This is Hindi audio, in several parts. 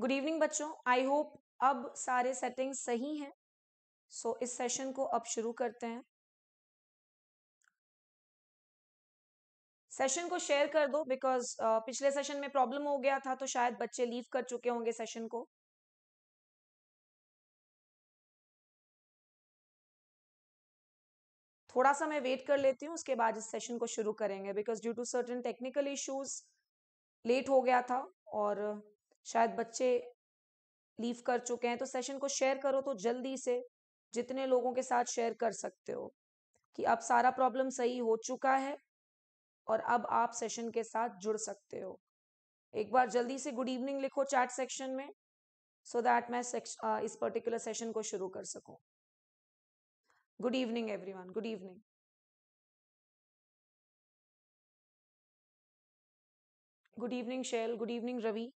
गुड इवनिंग बच्चों आई होप अब सारे सेटिंग सही हैं सो so, इस सेशन को अब शुरू करते हैं सेशन को शेयर कर दो बिकॉज uh, पिछले सेशन में प्रॉब्लम हो गया था तो शायद बच्चे लीव कर चुके होंगे सेशन को थोड़ा सा मैं वेट कर लेती हूँ उसके बाद इस सेशन को शुरू करेंगे because due to certain technical issues late हो गया था और शायद बच्चे लीव कर चुके हैं तो सेशन को शेयर करो तो जल्दी से जितने लोगों के साथ शेयर कर सकते हो कि अब सारा प्रॉब्लम सही हो चुका है और अब आप सेशन के साथ जुड़ सकते हो एक बार जल्दी से गुड इवनिंग लिखो चैट सेक्शन में सो so दैट मैं इस पर्टिकुलर सेशन को शुरू कर सकूं good evening everyone good evening good evening Shail good evening Ravi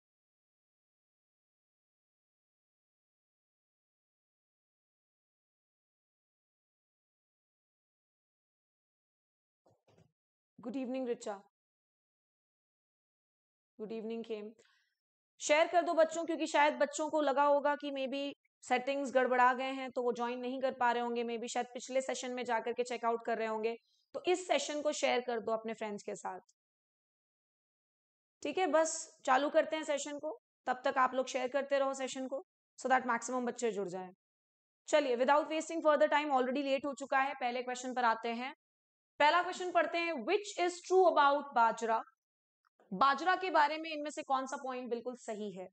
good evening Richa good evening Khem share कर दो बच्चों क्योंकि शायद बच्चों को लगा होगा कि मे बी सेटिंग्स गड़बड़ा गए हैं तो वो ज्वाइन नहीं कर पा रहे होंगे मे बी शायद पिछले सेशन में जाकर के चेकआउट कर रहे होंगे तो इस सेशन को शेयर कर दो अपने फ्रेंड्स के साथ ठीक है बस चालू करते हैं सेशन को तब तक आप लोग शेयर करते रहो सेशन को सो दैट मैक्सिमम बच्चे जुड़ जाए चलिए without wasting further time already late हो चुका है पहले क्वेश्चन पर आते हैं पहला क्वेश्चन पढ़ते हैं which is true about bajra बाजरा के बारे में इनमें से कौन सा पॉइंट बिल्कुल सही है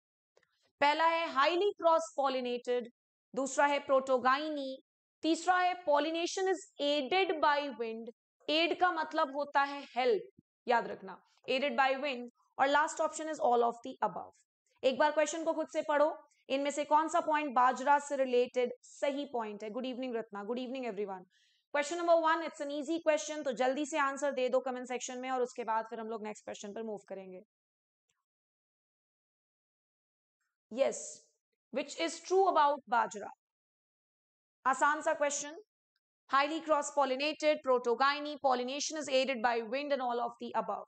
पहला है हाईली क्रॉस पॉलिनेटेड दूसरा है प्रोटोगाइनी तीसरा है pollination is aided by wind aid का मतलब होता है हेल्प याद रखना एडेड बाय विंड और last option is all of the above एक बार क्वेश्चन को खुद से पढ़ो इनमें से कौन सा पॉइंट बाजरा से रिलेटेड सही पॉइंट है good evening Ratna good evening everyone question number one it's an easy question तो जल्दी से आंसर दे दो कमेंट सेक्शन में और उसके बाद फिर हम लोग नेक्स्ट क्वेश्चन पर मूव करेंगे yes which is true about bajra आसान सा question highly cross pollinated protogyny pollination is aided by wind and all of the above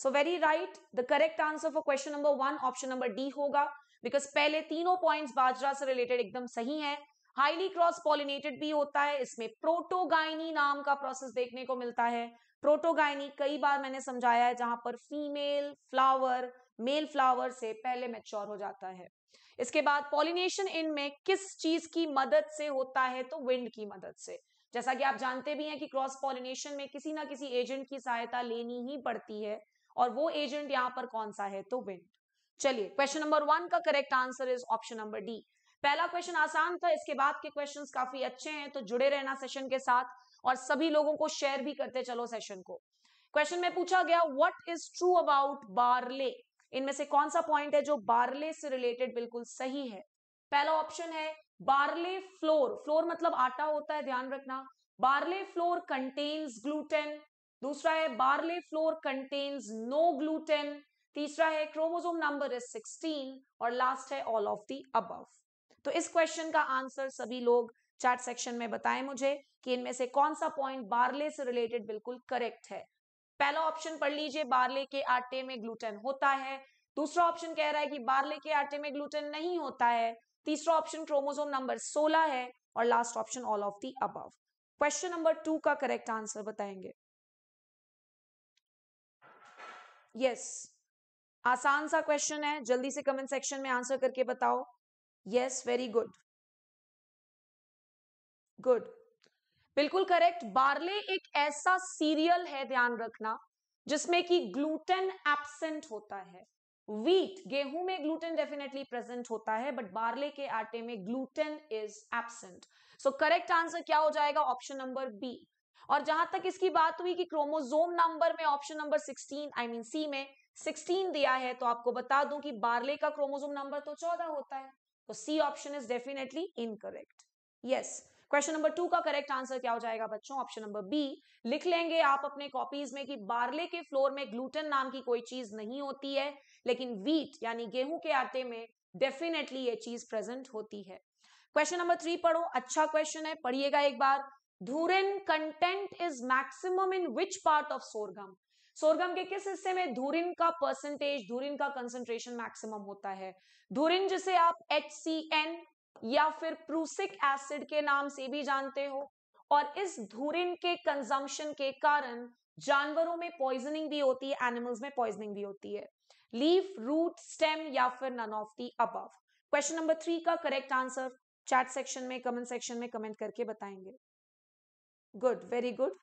so very right the correct answer for question number 1 option number d hoga because pehle teenon points bajra se related ekdam sahi hai highly cross pollinated भी होता है इसमें प्रोटोगाइनी नाम का प्रोसेस देखने को मिलता है प्रोटोगाइनी कई बार मैंने समझाया है जहां पर फीमेल फ्लावर मेल फ्लावर से पहले मेच्योर हो जाता है इसके बाद पॉलिनेशन इनमें किस चीज की मदद से होता है तो विंड की मदद से जैसा कि आप जानते भी हैं कि क्रॉस पॉलिनेशन में किसी ना किसी एजेंट की सहायता लेनी ही पड़ती है और वो एजेंट यहां पर कौन सा है तो विंड चलिए क्वेश्चन नंबर वन का correct answer is option number D पहला क्वेश्चन आसान था इसके बाद के क्वेश्चन काफी अच्छे हैं तो जुड़े रहना सेशन के साथ और सभी लोगों को शेयर भी करते चलो सेशन को क्वेश्चन में पूछा गया what is true about barley इनमें से कौन सा पॉइंट है जो बारले से रिलेटेड बिल्कुल सही है पहला ऑप्शन है बारले फ्लोर फ्लोर मतलब आटा होता है ध्यान रखना बारले फ्लोर कंटेन्स ग्लूटेन दूसरा है barley flour contains no gluten तीसरा है क्रोमोजोम नंबर इज 16 और लास्ट है ऑल ऑफ दी अबव तो इस क्वेश्चन का आंसर सभी लोग चैट सेक्शन में बताएं मुझे कि इनमें से कौन सा पॉइंट बार्ले से रिलेटेड बिल्कुल करेक्ट है पहला ऑप्शन पढ़ लीजिए बार्ले के आटे में ग्लूटेन होता है दूसरा ऑप्शन कह रहा है कि बार्ले के आटे में ग्लूटेन नहीं होता है तीसरा ऑप्शन क्रोमोसोम नंबर 16 है और last option all of the above question number two का करेक्ट आंसर बताएंगे यस yes. आसान सा क्वेश्चन है जल्दी से कमेंट सेक्शन में आंसर करके बताओ यस वेरी गुड गुड बिल्कुल करेक्ट बार्ले एक ऐसा सीरियल है ध्यान रखना जिसमें कि ग्लूटेन एब्सेंट होता है वीट गेहूं में ग्लूटेन डेफिनेटली प्रेजेंट होता है बट बार्ले के आटे में gluten is absent so correct answer क्या हो जाएगा ऑप्शन नंबर बी और जहां तक इसकी बात हुई कि क्रोमोजोम नंबर में option number 16 I mean C में 16 दिया है तो आपको बता दूं कि बार्ले का क्रोमोजोम नंबर तो 14 होता है तो C option is definitely incorrect yes question number two का करेक्ट आंसर क्या हो जाएगा बच्चों ऑप्शन नंबर बी लिख लेंगे आप अपने कॉपीज में कि बार्ले के फ्लोर में ग्लूटेन नाम की कोई चीज नहीं होती है लेकिन वीट यानी गेहूं के आटे में डेफिनेटली ये चीज प्रेजेंट होती है क्वेश्चन नंबर थ्री पढ़ो अच्छा क्वेश्चन है पढ़िएगा एक बार dhurrin content is maximum in which part of sorghum sorghum के किस हिस्से में धूरिन का परसेंटेज धूरिन का कंसेंट्रेशन मैक्सिमम होता है धूरिन जिसे आप एच या फिर प्रूसिक एसिड के नाम से भी जानते हो और इस धूरिन के कंजम्पशन के कारण जानवरों में पॉइजनिंग भी होती है एनिमल्स में पॉइजनिंग भी होती है लीफ रूट स्टेम या फिर none of the above question number three का करेक्ट आंसर चैट सेक्शन में कमेंट सेक्शन में कमेंट करके बताएंगे गुड वेरी गुड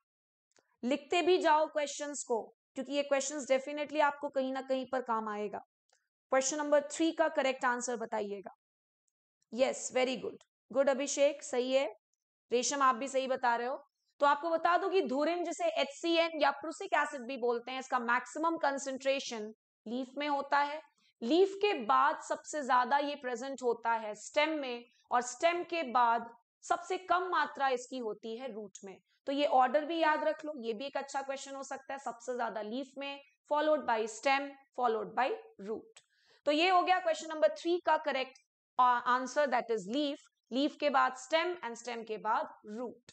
लिखते भी जाओ क्वेश्चंस को क्योंकि ये क्वेश्चंस डेफिनेटली आपको कहीं ना कहीं पर काम आएगा क्वेश्चन नंबर थ्री का करेक्ट आंसर बताइएगा yes very good good Abhishek सही है रेशम आप भी सही बता रहे हो तो आपको बता दूं कि धूरिन जिसे एच या प्रोसिक एसिड भी बोलते हैं इसका मैक्सिमम कंसेंट्रेशन लीफ में होता है लीफ के बाद सबसे ज्यादा ये प्रेजेंट होता है स्टेम में और स्टेम के बाद सबसे कम मात्रा इसकी होती है रूट में तो ये ऑर्डर भी याद रख लो ये भी एक अच्छा क्वेश्चन हो सकता है सबसे ज्यादा लीफ में followed by stem followed by root तो ये हो गया क्वेश्चन नंबर थ्री का correct answer that is leaf leaf के बाद स्टेम एंड स्टेम के बाद रूट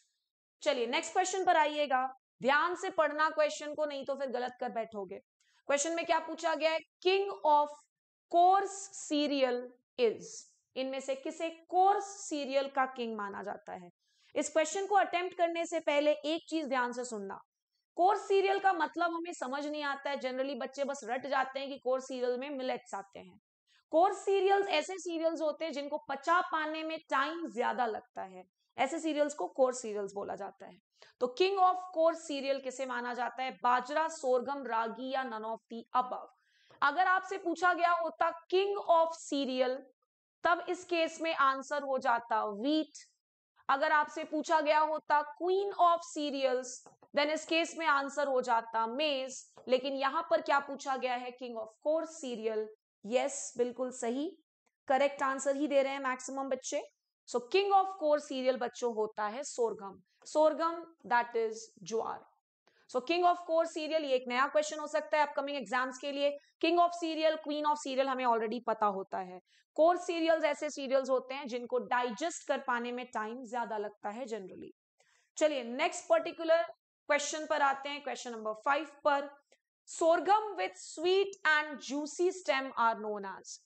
चलिए नेक्स्ट क्वेश्चन पर आइएगा ध्यान से पढ़ना क्वेश्चन को नहीं तो फिर गलत कर बैठोगे क्वेश्चन में क्या पूछा गया है king of coarse cereal is इनमें से किसे कोर्स सीरियल का किंग माना जाता है इस क्वेश्चन को अटेम्प्ट करने से पहले एक चीज ध्यान से सुनना कोर्स सीरियल का मतलब हमें समझ नहीं आता है जनरली बच्चे बस रट जाते हैं कि कोर्स सीरियल में मिलेट्स आते हैं कोर्स सीरियल्स ऐसे सीरियल्स होते हैं जिनको पचा पाने में टाइम ज्यादा लगता है ऐसे सीरियल्स को कोर्स सीरियल्स बोला जाता है तो किंग ऑफ कोर्स सीरियल किसे माना जाता है बाजरा सोरगम रागी या नन ऑफ दी अब अगर आपसे पूछा गया होता किंग ऑफ सीरियल तब इस केस में आंसर हो जाता वीट अगर आपसे पूछा गया होता क्वीन ऑफ सीरियल्स देन इस केस में आंसर हो जाता मेज लेकिन यहां पर क्या पूछा गया है king of coarse cereal yes बिल्कुल सही करेक्ट आंसर ही दे रहे हैं मैक्सिमम बच्चे so king of coarse cereal बच्चों होता है sorghum sorghum that is jowar so king of coarse cereal ये एक नया क्वेश्चन हो सकता है अपकमिंग एग्जाम्स के लिए king of cereal queen of cereal हमें ऑलरेडी पता होता है कोर सीरियल्स ऐसे सीरियल्स होते हैं जिनको डाइजेस्ट कर पाने में टाइम ज्यादा लगता है जनरली चलिए नेक्स्ट पर्टिकुलर क्वेश्चन पर आते हैं क्वेश्चन नंबर फाइव पर sorghum with sweet and juicy stem are known as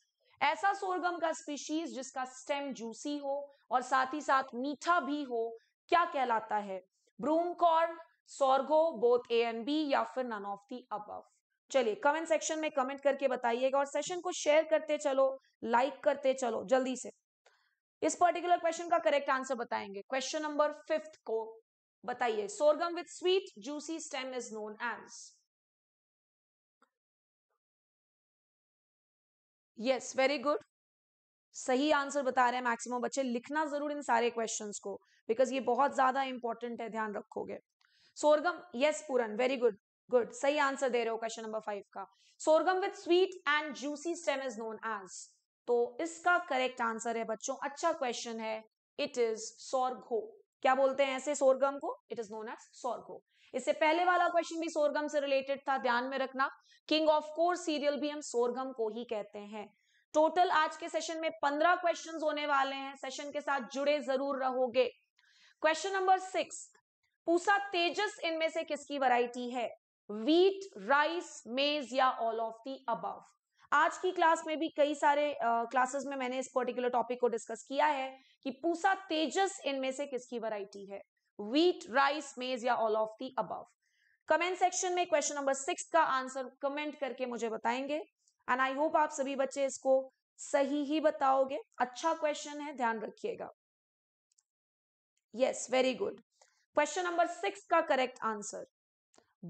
ऐसा सोरगम का स्पीशीज जिसका स्टेम जूसी हो और साथ ही साथ मीठा भी हो क्या कहलाता है broomcorn sorgo both A and B या फिर नन ऑफ दी अबव चलिए कमेंट सेक्शन में कमेंट करके बताइएगा और सेशन को शेयर करते चलो लाइक करते चलो जल्दी से इस पर्टिकुलर क्वेश्चन का करेक्ट आंसर बताएंगे क्वेश्चन नंबर फिफ्थ को बताइए sorghum with sweet juicy stem is known as yes very good सही आंसर बता रहे हैं मैक्सिमम बच्चे लिखना जरूर इन सारे क्वेश्चंस को बिकॉज ये बहुत ज्यादा इंपॉर्टेंट है ध्यान रखोगे sorghum yes Puran very good good सही आंसर दे रहे हो क्वेश्चन नंबर फाइव का sorghum with sweet and juicy stem is known as तो इसका करेक्ट आंसर है बच्चों अच्छा क्वेश्चन है इट इज सोरघो क्या बोलते हैं ऐसे सोरगम को it is known as sorgho इससे पहले वाला क्वेश्चन भी सोरगम से रिलेटेड था ध्यान में रखना किंग ऑफ कोर सीरियल भी हम सोरगम को ही कहते हैं टोटल आज के सेशन में पंद्रह क्वेश्चन होने वाले हैं सेशन के साथ जुड़े जरूर रहोगे question number six Pusa Tejas इनमें से किसकी वैरायटी है वीट राइस मेज या ऑल ऑफ दी अबव आज की क्लास में भी कई सारे क्लासेस uh, में मैंने इस पर्टिकुलर टॉपिक को डिस्कस किया है कि पूसा तेजस इनमें से किसकी वैरायटी है वीट राइस मेज या all of the above comment section में क्वेश्चन नंबर सिक्स का आंसर कमेंट करके मुझे बताएंगे एंड आई होप आप सभी बच्चे इसको सही ही बताओगे अच्छा क्वेश्चन है ध्यान रखिएगा yes very good question number six का करेक्ट आंसर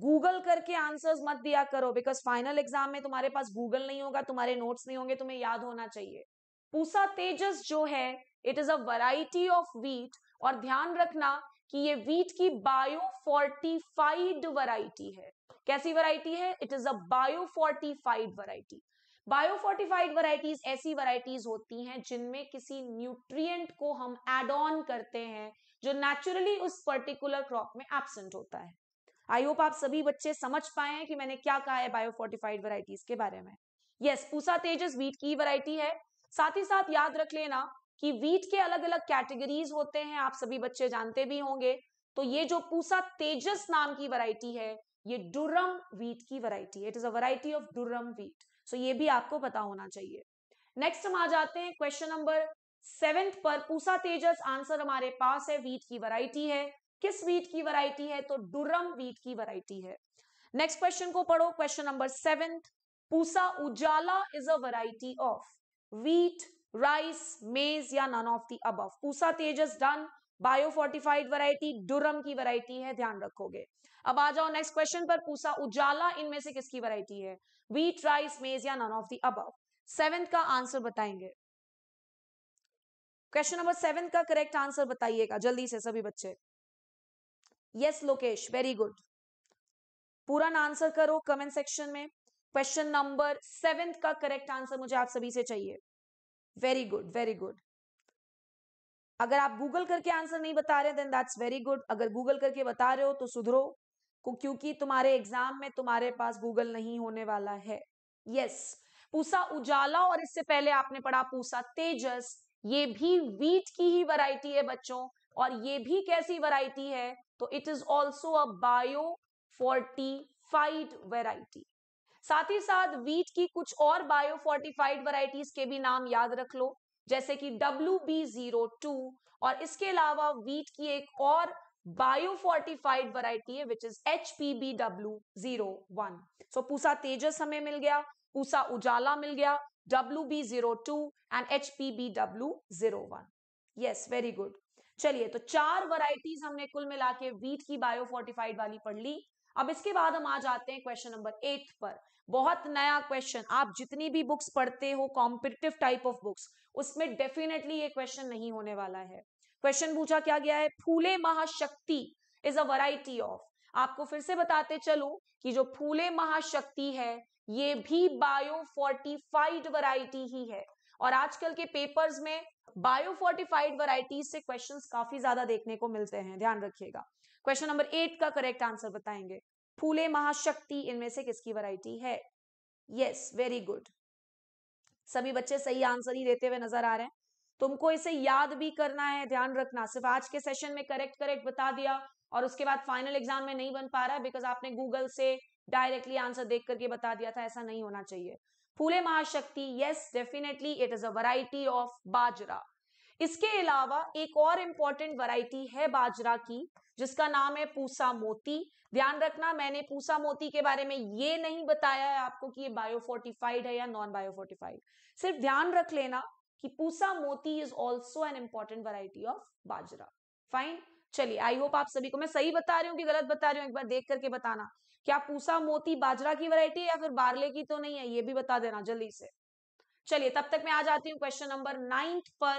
गूगल करके आंसर्स मत दिया करो बिकॉज फाइनल एग्जाम में तुम्हारे पास गूगल नहीं होगा तुम्हारे नोट्स नहीं होंगे तुम्हें याद होना चाहिए पूसा तेजस जो है it is a variety of wheat और ध्यान रखना कि ये वीट की बायो फोर्टिफाइड वैरायटी है कैसी वैरायटी है it is a biofortified variety biofortified varieties ऐसी वराइटीज होती हैं जिनमें किसी न्यूट्रिएंट को हम एड ऑन करते हैं जो नेचुरली उस पर्टिकुलर क्रॉप में एबसेंट होता है आई होप आप सभी बच्चे समझ पाए हैं कि मैंने क्या कहा है बायोफोर्टिफाइड वराइटीज के बारे में yes yes, Pusa Tejas wheat की वराइटी है साथ ही साथ याद रख लेना कि वीट के अलग अलग कैटेगरीज होते हैं आप सभी बच्चे जानते भी होंगे तो ये जो पूसा तेजस नाम की वराइटी है ये डुरम वीट की variety it is a variety of durum wheat so ये भी आपको पता होना चाहिए नेक्स्ट हम आ जाते हैं क्वेश्चन नंबर सेवेंथ पर पूसा तेजस आंसर हमारे पास है वीट की वैरायटी है किस वीट की वैरायटी है तो डुरम वीट की वैरायटी है नेक्स्ट क्वेश्चन को पढ़ो question number seventh Pusa Ujala is a variety of wheat rice maize या none of the above Pusa Tejas done biofortified variety durum की वराइटी है ध्यान रखोगे अब आ जाओ नेक्स्ट क्वेश्चन पर पूसा उजाला इनमें से किसकी वरायटी है वीट राइस मेज या नन ऑफ दी अब सेवेंथ का आंसर बताएंगे क्वेश्चन नंबर सेवन का करेक्ट आंसर बताइएगा जल्दी से सभी बच्चे यस लोकेश वेरी गुड पूरा ना आंसर करो कमेंट सेक्शन में क्वेश्चन नंबर सेवेंथ का करेक्ट आंसर मुझे आप सभी से चाहिए वेरी गुड वेरी गुड अगर आप गूगल करके आंसर नहीं बता रहे देन दैट्स वेरी गुड अगर गूगल करके बता रहे हो तो सुधरो क्योंकि तुम्हारे एग्जाम में तुम्हारे पास गूगल नहीं होने वाला है यस yes. पूसा उजाला और इससे पहले आपने पढ़ा पूसा तेजस ये भी वीट की ही वैरायटी है बच्चों और ये भी कैसी वैरायटी है तो it is also a biofortified variety साथ ही साथ वीट की कुछ और बायो फोर्टिफाइड वैरायटीज के भी नाम याद रख लो जैसे कि डब्ल्यू बी जीरो टू और इसके अलावा वीट की एक और बायो फोर्टिफाइड वैरायटी है which is H P B W zero one so Pusa Tejas हमें मिल गया पूसा उजाला मिल गया WB02 and HPBW01 Yes, very good चलिए तो चार वराइटीज हमने कुल मिला के वीट की बायोफोर्टिफाइड वाली पढ़ ली अब इसके बाद हम आ जाते हैं क्वेश्चन नंबर एट पर बहुत नया क्वेश्चन आप जितनी भी बुक्स पढ़ते हो कॉम्पिटिटिव टाइप ऑफ बुक्स उसमें डेफिनेटली ये क्वेश्चन नहीं होने वाला है क्वेश्चन पूछा क्या गया है फूले महाशक्ति इज अ वराइटी ऑफ आपको फिर से बताते चलो कि जो फूले महाशक्ति है ये भी बायो फोर्टिफाइड वराइटी ही है और आजकल के पेपर्स में बायो फोर्टिफाइड वराइटी से क्वेश्चंस काफी ज्यादा देखने को मिलते हैं ध्यान रखिएगा क्वेश्चन नंबर एट का करेक्ट आंसर बताएंगे फूले महाशक्ति इनमें से किसकी वराइटी है यस वेरी गुड सभी बच्चे सही आंसर ही देते हुए नजर आ रहे हैं तुमको इसे याद भी करना है ध्यान रखना सिर्फ आज के सेशन में करेक्ट करेक्ट बता दिया और उसके बाद फाइनल एग्जाम में नहीं बन पा रहा है बिकॉज आपने गूगल से डायरेक्टली आंसर देख करके बता दिया था ऐसा नहीं होना चाहिए Phule Mahashakti yes definitely it is a variety of bajra इसके अलावा एक और इंपॉर्टेंट वैरायटी है बाजरा की जिसका नाम है पूसा मोती ध्यान रखना मैंने पूसा मोती के बारे में ये नहीं बताया है आपको कि ये बायोफोर्टिफाइड है या नॉन बायोफोर्टिफाइड सिर्फ ध्यान रख लेना कि Pusa Moti is also an important variety of bajra fine चलिए आई होप आप सभी को मैं सही बता रही हूँ कि गलत बता रही हूँ एक बार देख करके बताना क्या पूसा मोती बाजरा की वैरायटी या फिर बारले की तो नहीं है ये भी बता देना जल्दी से चलिए तब तक मैं आ जाती हूँ क्वेश्चन नंबर नाइन्थ पर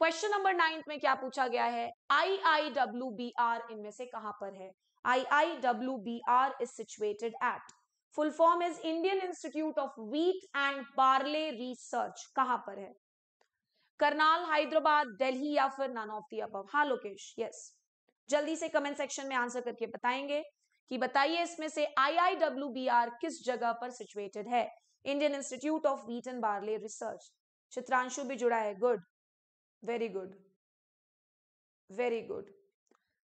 क्वेश्चन नंबर नाइन्थ में क्या पूछा गया है I I W B R इनमें से कहां पर है I I W B R is situated at full form is Indian Institute of Wheat and Barley Research कहां पर है करनाल हैदराबाद दिल्ली या फिर नन ऑफ दी अब हा लोकेश यस जल्दी से कमेंट सेक्शन में आंसर करके बताएंगे कि बताइए इसमें से आईआईडब्ल्यूबीआर किस जगह पर सिचुएटेड है Indian Institute of Wheat and Barley Research Chitranshu भी जुड़ा है good very good very good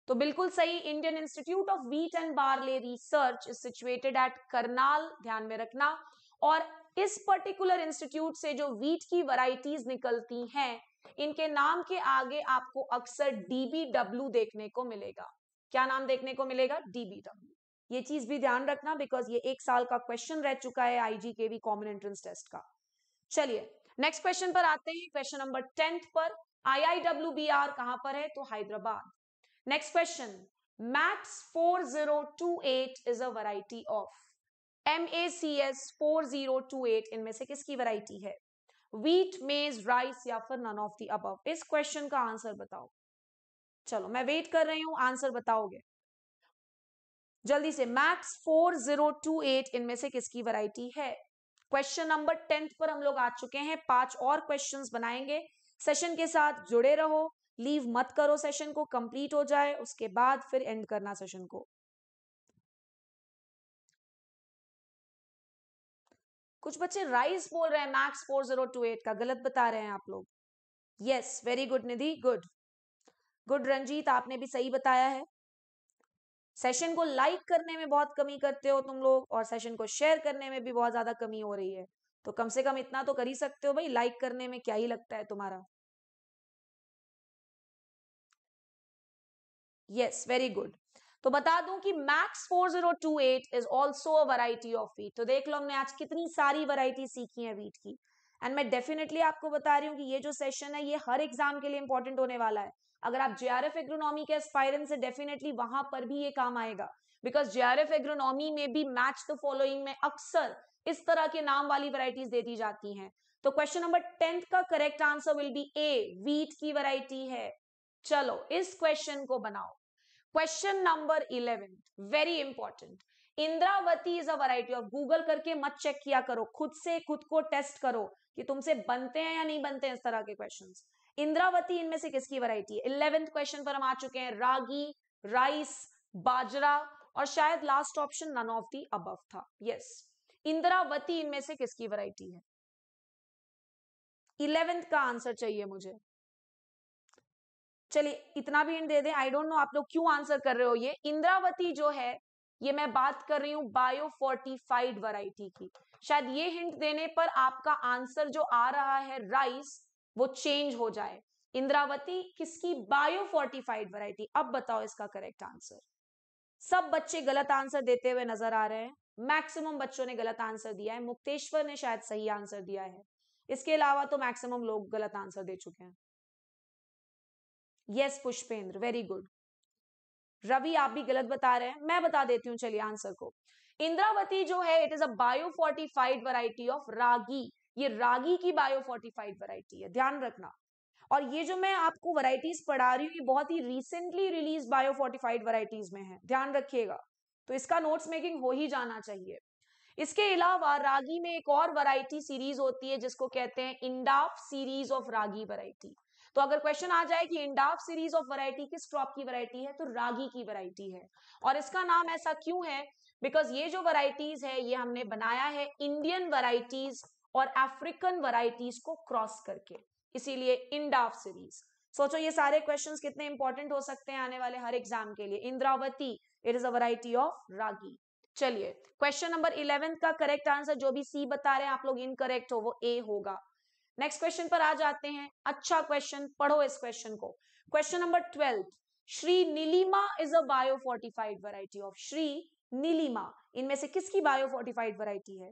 तो बिल्कुल सही Indian Institute of Wheat and Barley Research is situated at Karnal ध्यान में रखना और इस पर्टिकुलर इंस्टीट्यूट से जो वीट की वराइटीज निकलती हैं इनके नाम के आगे आपको अक्सर डीबीडब्ल्यू देखने को मिलेगा क्या नाम देखने को मिलेगा डीबीडब्ल्यू ये चीज भी ध्यान रखना बिकॉज ये एक साल का क्वेश्चन रह चुका है आईजी के आईजीकेवी कॉमन एंट्रेंस टेस्ट का चलिए नेक्स्ट क्वेश्चन पर आते हैं क्वेश्चन नंबर टेंथ पर आईआईडब्ल्यू बी आर कहां पर है तो Hyderabad next question MACS four zero two eight is a variety of M A C S four zero two eight इनमें से किसकी वैरायटी है वीट मेज राइस या फिर नन ऑफ दी अबव इस क्वेश्चन का आंसर बताओ चलो मैं वेट कर रही हूं आंसर बताओगे जल्दी से MACS four zero two eight इनमें से किसकी वैरायटी है क्वेश्चन नंबर टेंथ पर हम लोग आ चुके हैं पांच और क्वेश्चंस बनाएंगे सेशन के साथ जुड़े रहो लीव मत करो सेशन को कंप्लीट हो जाए उसके बाद फिर एंड करना सेशन को कुछ बच्चे राइस बोल रहे हैं MACS four zero two eight का गलत बता रहे हैं आप लोग yes very good Nidhi good good Ranjit आपने भी सही बताया है सेशन को लाइक करने में बहुत कमी करते हो तुम लोग और सेशन को शेयर करने में भी बहुत ज्यादा कमी हो रही है तो कम से कम इतना तो कर ही सकते हो भाई लाइक करने में क्या ही लगता है तुम्हारा यस वेरी गुड तो बता दूं कि MACS 4028 is also a of wheat तो देख लो हमने आज कितनी सारी वराइटी सीखी है वीट की एंड मैं डेफिनेटली आपको बता रही हूँ कि ये जो सेशन है ये हर एग्जाम के लिए इंपॉर्टेंट होने वाला है अगर आप जेआरएफ एग्रोनॉमी के एस्पायरेंस से डेफिनेटली वहां पर भी ये काम आएगा बिकॉज जेआरएफ एग्रोनॉमी में भी मैच द फॉलोइंग में अक्सर इस तरह के नाम वाली वराइटीज दे दी जाती हैं तो क्वेश्चन नंबर टेंथ का correct answer will be A wheat की वराइटी है चलो इस क्वेश्चन को बनाओ question number eleven very important Indravati is a variety of Google करके मत चेक किया करो खुद से खुद को टेस्ट करो कि तुमसे बनते हैं या नहीं बनते हैं इस तरह के क्वेश्चंस इंद्रावती इनमें से किसकी वैरायटी है इलेवेंथ क्वेश्चन पर हम आ चुके हैं रागी राइस बाजरा और शायद last option none of the above था यस yes. इंद्रावती इनमें से किसकी वैरायटी है इलेवेंथ का आंसर चाहिए मुझे चलिए इतना भी इंट दे दें आई डोंट नो आप लोग क्यों आंसर कर रहे हो ये इंद्रावती जो है ये मैं बात कर रही हूं बायो फोर्टिफाइड वराइटी की शायद ये हिंट देने पर आपका आंसर जो आ रहा है राइस वो चेंज हो जाए इंद्रावती किसकी बायो फोर्टिफाइड वैरायटी अब बताओ इसका करेक्ट आंसर सब बच्चे गलत आंसर देते हुए नजर आ रहे हैं मैक्सिमम बच्चों ने गलत आंसर दिया है मुक्तेश्वर ने शायद सही आंसर दिया है इसके अलावा तो मैक्सिमम लोग गलत आंसर दे चुके हैं yes Pushpendra very good Ravi आप भी गलत बता रहे हैं मैं बता देती हूँ चलिए आंसर को इंद्रावती जो है it is a biofortified variety of ragi ये रागी की बायोफोर्टिफाइड वैरायटी है ध्यान रखना और ये जो मैं आपको वैरायटीज पढ़ा रही हूँ ये बहुत ही रिसेंटली रिलीज बायोफोर्टिफाइड वैरायटीज में है ध्यान रखिएगा तो इसका नोट्स मेकिंग हो ही जाना चाहिए इसके अलावा रागी में एक और वैरायटी सीरीज होती है जिसको कहते हैं Indaf series of ragi variety तो अगर क्वेश्चन आ जाए कि इंडाफ सीरीज ऑफ वैरायटी किस क्रॉप की वैरायटी है तो रागी की वैरायटी है और इसका नाम ऐसा क्यों है बिकॉज ये जो वैरायटीज है ये हमने बनाया है इंडियन वराइटीज और अफ्रीकन वराइटीज को क्रॉस करके इसीलिए इंडाफ सीरीज सोचो ये सारे क्वेश्चंस कितने इंपॉर्टेंट हो सकते हैं आने वाले हर एग्जाम के लिए Indravati it is a variety of ragi चलिए क्वेश्चन नंबर इलेवेंथ का करेक्ट आंसर जो भी सी बता रहे हैं आप लोग इनकरेक्ट हो वो ए होगा नेक्स्ट क्वेश्चन पर आ जाते हैं अच्छा क्वेश्चन पढ़ो इस क्वेश्चन को question number twelve Shri Nilima is a biofortified variety of Shri Nilima इनमें से किसकी बायो फोर्टिफाइड वराइटी है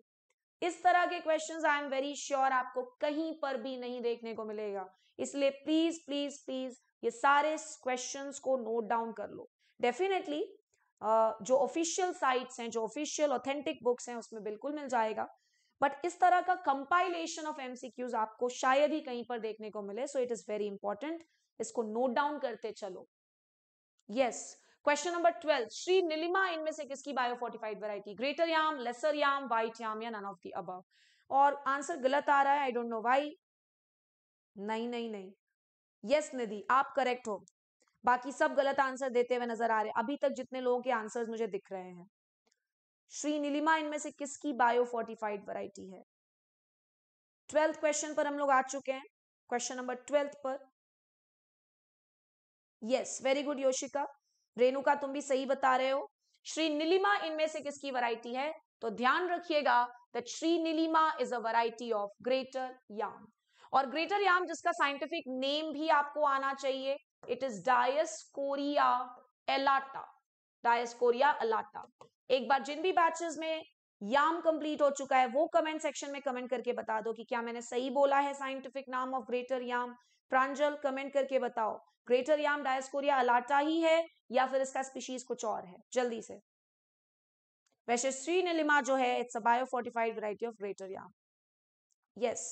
इस तरह के questions I am very sure आपको कहीं पर भी नहीं देखने को मिलेगा इसलिए प्लीज प्लीज प्लीज ये सारे क्वेश्चंस को नोट डाउन कर लो डेफिनेटली uh, जो ऑफिशियल साइट्स हैं जो ऑफिशियल ऑथेंटिक बुक्स हैं उसमें बिल्कुल मिल जाएगा बट इस तरह का कंपाइलेशन ऑफ एमसीक्यूज आपको शायद ही कहीं पर देखने को मिले so it is very important इसको नोट डाउन करते चलो yes yes, question number twelve Shri Nilima इनमें से किसकी biofortified variety greater yam lesser yam white yam या नन ऑफ दी अब और आंसर गलत आ रहा है आई डोंट नो वाई नहीं नहीं नहीं यस yes, निधि आप करेक्ट हो बाकी सब गलत आंसर देते हुए नजर आ रहे हैं अभी तक जितने लोगों के आंसर्स मुझे दिख रहे हैं श्री नीलिमा इनमें से किसकी बायोफोर्टिफाइड वराइटी है ट्वेल्थ क्वेश्चन पर हम लोग आ चुके हैं क्वेश्चन नंबर ट्वेल्थ पर yes very good Yoshika Renuka तुम भी सही बता रहे हो श्री नीलिमा इनमें से किसकी वैरायटी है तो ध्यान रखिएगा that Shri Nilima is a variety of greater yam और ग्रेटर याम जिसका साइंटिफिक नेम भी आपको आना चाहिए it is Dioscorea alata Dioscorea alata एक बार जिन भी बैचेस में याम कंप्लीट हो चुका है वो कमेंट सेक्शन में कमेंट करके बता दो कि क्या मैंने सही बोला है साइंटिफिक नाम of greater yam Pranjal comment करके बताओ ग्रेटर याम डायस्कोरिया अलाटा ही है या फिर इसका स्पीशीज कुछ और है जल्दी से वैसे श्री नीलिमा जो है it's a biofortified variety of greater yam yes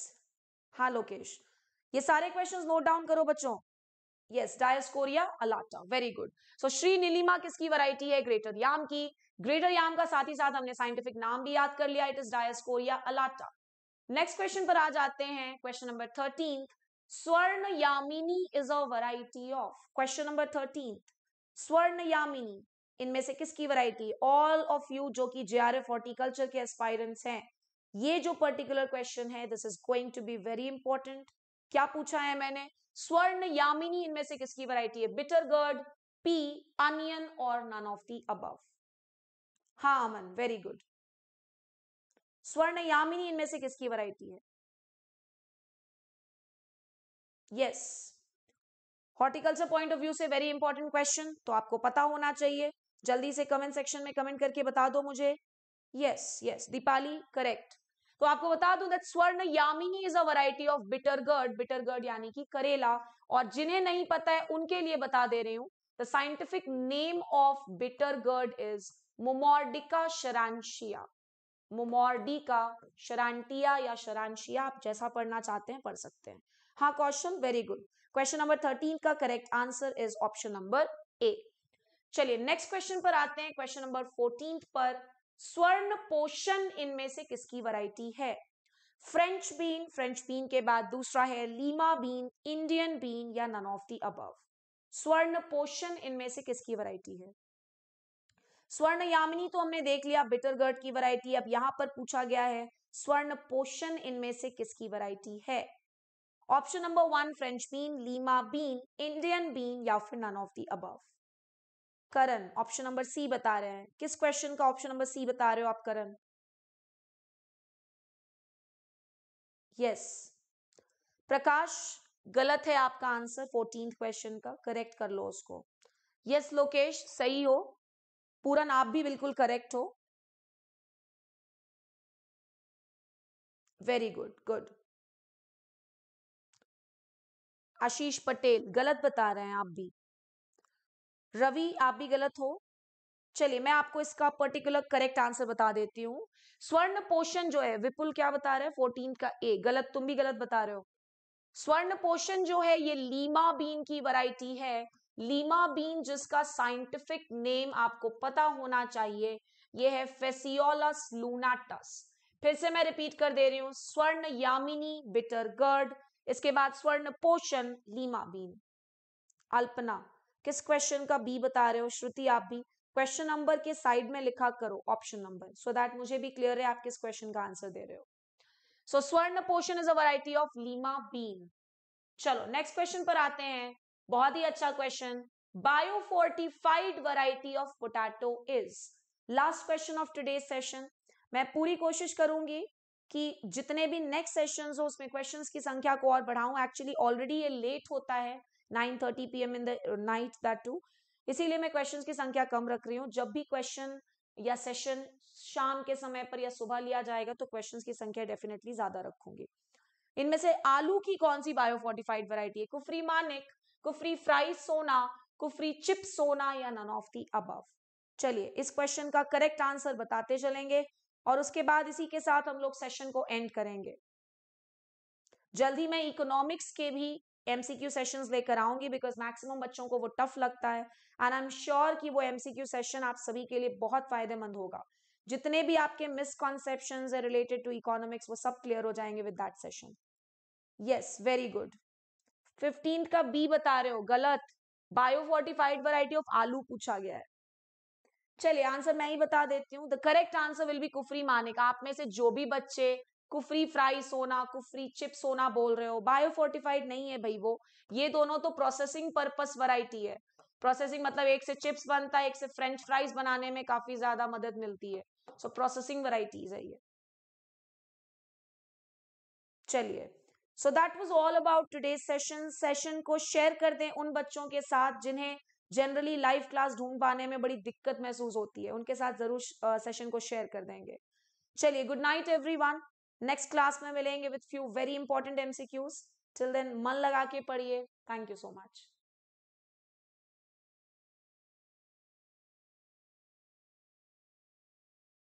हाँ लोकेश ये सारे क्वेश्चंस नोट डाउन करो बच्चों yes Dioscorea alata very good so Shri Nilima किसकी वैरायटी है ग्रेटर याम की ग्रेटर याम का साथ ही साथ हमने साइंटिफिक नाम भी याद कर लिया it is Dioscorea alata next question पर आ जाते हैं question number thirteen Swarna Yamini is a variety of question number thirteen Swarna Yamini इनमें से किसकी वैरायटी ऑल ऑफ यू जो कि जे आर एफ हॉर्टिकल्चर के एस्पायरेंट्स हैं ये जो पर्टिकुलर क्वेश्चन है this is going to be very important क्या पूछा है मैंने स्वर्ण यामिनी इनमें से किसकी वैरायटी है बिटर गर्ड पी अनियन और नन ऑफ दी अबव हाँ अमन वेरी गुड स्वर्ण यामिनी इनमें से किसकी वैरायटी है yes yes. Horticulture point of view से वेरी इंपॉर्टेंट क्वेश्चन तो आपको पता होना चाहिए जल्दी से कमेंट सेक्शन में कमेंट करके बता दो मुझे यस यस दीपाली करेक्ट तो आपको बता दूं that Swarna Yamini is a variety of bitter gourd bitter gourd यानी कि करेला और जिन्हें नहीं पता है उनके लिए बता दे रही हूं the scientific name of bitter gourd is Momordica charantia Momordica charantia या शरांशिया आप जैसा पढ़ना चाहते हैं पढ़ सकते हैं हाँ question very good question number thirteen का correct answer is option number A चलिए नेक्स्ट क्वेश्चन पर आते हैं क्वेश्चन नंबर फोर्टीन पर स्वर्ण पोषण इनमें से किसकी वैरायटी है फ्रेंच बीन फ्रेंच बीन के बाद दूसरा है लीमा बीन इंडियन बीन या none of the above Swarna Poshan इनमें से किसकी वैरायटी है स्वर्ण यामिनी तो हमने देख लिया बिटरगर्ड की वैरायटी अब यहां पर पूछा गया है स्वर्ण पोषण इनमें से किसकी वैरायटी है option number one French bean lima bean Indian bean या फिर none of the above Karan option number C बता रहे हैं किस क्वेश्चन का ऑप्शन नंबर सी बता रहे हो आप करण यस प्रकाश गलत है आपका आंसर फोर्टीन क्वेश्चन का करेक्ट कर लो उसको यस yes, लोकेश सही हो पूरन आप भी बिल्कुल करेक्ट हो very good good Ashish Patel गलत बता रहे हैं आप भी रवि आप भी गलत हो चलिए मैं आपको इसका पर्टिकुलर करेक्ट आंसर बता देती हूँ स्वर्ण पोषण जो है विपुल क्या बता रहे हैं 14 का ए गलत तुम भी गलत बता रहे हो स्वर्ण पोषण जो है ये लीमा बीन की वैरायटी है लीमा बीन जिसका साइंटिफिक नेम आपको पता होना चाहिए ये है फेसियोलस लूनाटस फिर से मैं रिपीट कर दे रही हूँ स्वर्ण यामिनी बिटरगर्ड इसके बाद स्वर्ण पोषण लीमा बीन अल्पना किस क्वेश्चन का बी बता रहे हो श्रुति आप भी क्वेश्चन नंबर के साइड में लिखा करो ऑप्शन नंबर सो दैट मुझे भी क्लियर है आप किस क्वेश्चन का आंसर दे रहे हो so Swarna Poshan is a variety of lima bean चलो नेक्स्ट क्वेश्चन पर आते हैं बहुत ही अच्छा question biofortified variety of potato is last question of today session मैं पूरी कोशिश करूंगी कि जितने भी नेक्स्ट सेशन हो उसमें क्वेश्चन की संख्या को और बढ़ाऊं एक्चुअली ऑलरेडी ये लेट होता है nine thirty P M in the night that too इसीलिए मैं क्वेश्चन की संख्या कम रख रही हूँ जब भी क्वेश्चन या सेशन शाम के समय पर या सुबह लिया जाएगा तो क्वेश्चन की संख्या डेफिनेटली ज्यादा रखूंगी इनमें से आलू की कौन सी बायोफोर्टिफाइड वैरायटी है कुफरी मानिक कुफरी फ्राई सोना कुफरी चिप सोना या नन ऑफ दी अब चलिए इस क्वेश्चन का करेक्ट आंसर बताते चलेंगे और उसके बाद इसी के साथ हम लोग सेशन को एंड करेंगे जल्द ही मैं इकोनॉमिक्स के भी एमसीक्यू सेशंस लेकर आऊंगी बिकॉज मैक्सिमम बच्चों को वो टफ लगता है एंड आई एम श्योर कि वो एमसीक्यू सेशन आप सभी के लिए बहुत फायदेमंद होगा जितने भी आपके मिसकॉन्सेप्शन है रिलेटेड टू इकोनॉमिक्स वो सब क्लियर हो जाएंगे with that session yes very good fifteen का बी बता रहे हो गलत बायोफोर्टिफाइड वराइटी ऑफ आलू पूछा गया है चलिए आंसर मैं ही बता देती हूँ the correct answer will be Kufri माने का आप में से जो भी बच्चे कुफरी फ्राई सोना कुफरी चिप सोना बोल रहे हो फोर्टिफाइड नहीं है भाई वो ये दोनों तो प्रोसेसिंग पर्पस वैरायटी है प्रोसेसिंग मतलब एक से चिप्स बनता है एक से फ्रेंच फ्राइज बनाने में काफी ज्यादा मदद मिलती है सो प्रोसेसिंग वराइटीज है ये चलिए so that was all about today session session को शेयर कर दें उन बच्चों के साथ जिन्हें जनरली लाइव क्लास ढूंढ पाने में बड़ी दिक्कत महसूस होती है उनके साथ जरूर सेशन को शेयर कर देंगे चलिए good night one next class में मिलेंगे with few very important MCQs till then मन लगा के पढ़िए थैंक यू सो मच